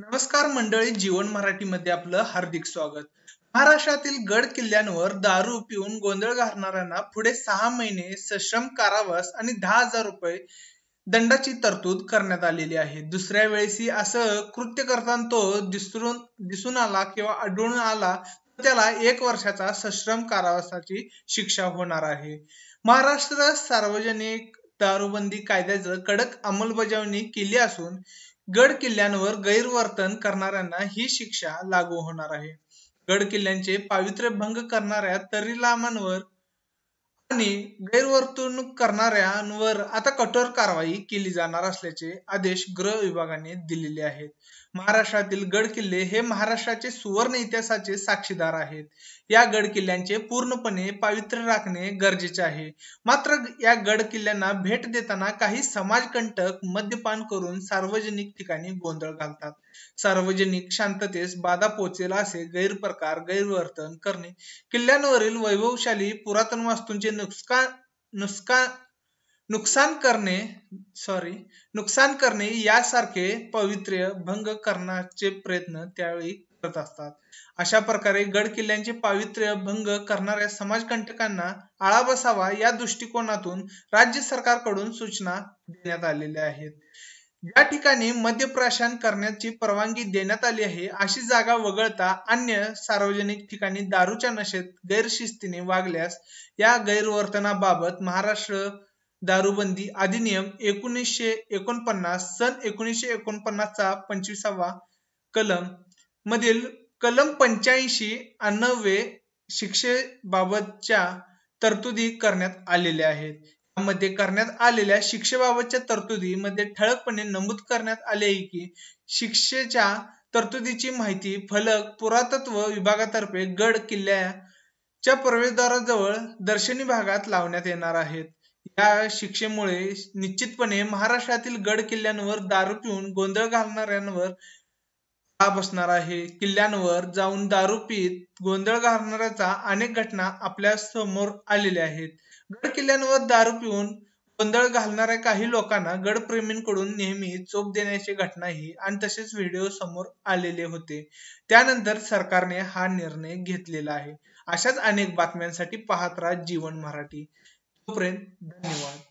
नमस्कार मंडळी जीवन मराठीमध्ये आपलं हार्दिक स्वागत महाराष्ट्रातील गड किल्ल्यांवर दारू पिऊन गोंधळ घालणाऱ्यांना पुढे सहा महिने सश्रम कारावास आणि दहा हजार रुपये दंडाची तरतूद करण्यात आलेली आहे दुसऱ्या वेळेस असं कृत्य करताना तो दिसून दिसून आला किंवा आढळून आला त्याला एक वर्षाचा सश्रम कारावासाची शिक्षा होणार आहे महाराष्ट्र सार्वजनिक दारूबंदी कायद्याचं कडक अंमलबजावणी केली असून गड किल्ल्यांवर गैरवर्तन करणाऱ्यांना ही शिक्षा लागू होणार आहे गड किल्ल्यांचे पावित्र्य भंग करणाऱ्या तरी लांबांवर आणि गैरवर्तणूक करणाऱ्यांवर आता कठोर कारवाई केली जाणार असल्याचे आदेश गृह विभागाने दिलेले आहेत महाराष्ट्रातील गड किल्ले हे महाराष्ट्राचे सुवर्ण इतिहासाचे साक्षीदार आहेत या गड किल्ल्यांचे पूर्णपणे पावित्र्य राखणे गरजेचे आहे मात्र या गड किल्ल्यांना भेट देताना काही समाजकंटक मद्यपान करून सार्वजनिक ठिकाणी गोंधळ घालतात सार्वजनिक शांततेस बाधा पोहोचेल असे गैरप्रकार गैरवर्तन करणे किल्ल्यांवरील वैभवशाली पुरातन वास्तूंचे नुकसान नुकसान करणे सॉरी नुकसान करणे भंग करण्याचे प्रयत्न त्यावेळी करत असतात अशा प्रकारे गड किल्ल्यांचे पावित्र्य भंग करणाऱ्या समाजकंटकांना आळा बसावा या दृष्टिकोनातून राज्य सरकारकडून सूचना देण्यात आलेल्या आहेत या ठिकाणी मद्यप्राशन करण्याची परवानगी देण्यात आली आहे अशी जागा वगळता अन्य सार्वजनिक ठिकाणी दारूच्या नशेत गैरशिस्तीने वागल्यास या गैरवर्तनाबाबत महाराष्ट्र दारूबंदी अधिनियम एकोणीसशे एकोणपन्नास सन एकोणीसशे एकोणपन्नासचा पंचवीसावा कलम मधील कलम पंच्याऐंशी अन्नवे शिक्षेबाबतच्या तरतुदी करण्यात आलेल्या आहेत यामध्ये करण्यात आलेल्या शिक्षेबाबतच्या तरतुदीमध्ये ठळकपणे नमूद करण्यात आले आहे की शिक्षेच्या तरतुदीची माहिती फलक पुरातत्व विभागातर्फे गड किल्ल्याच्या प्रवेशद्वाराजवळ दर्शनी भागात लावण्यात येणार आहेत या शिक्षेमुळे निश्चितपणे महाराष्ट्रातील गड किल्ल्यांवर दारू पिऊन गोंधळ घालणाऱ्यांवर बसणार आहे किल्ल्यांवर जाऊन दारू पीत गोंधळ घालणाऱ्याचा अनेक घटना आपल्या समोर आलेल्या आहेत गड किल्ल्यांवर दारू पिऊन गोंधळ घालणाऱ्या काही लोकांना गडप्रेमींकडून नेहमी चोप देण्याची घटनाही आणि तसेच व्हिडिओ समोर आलेले होते त्यानंतर सरकारने हा निर्णय घेतलेला आहे अशाच अनेक बातम्यांसाठी पाहत राहा जीवन मराठी तोपर्यंत धन्यवाद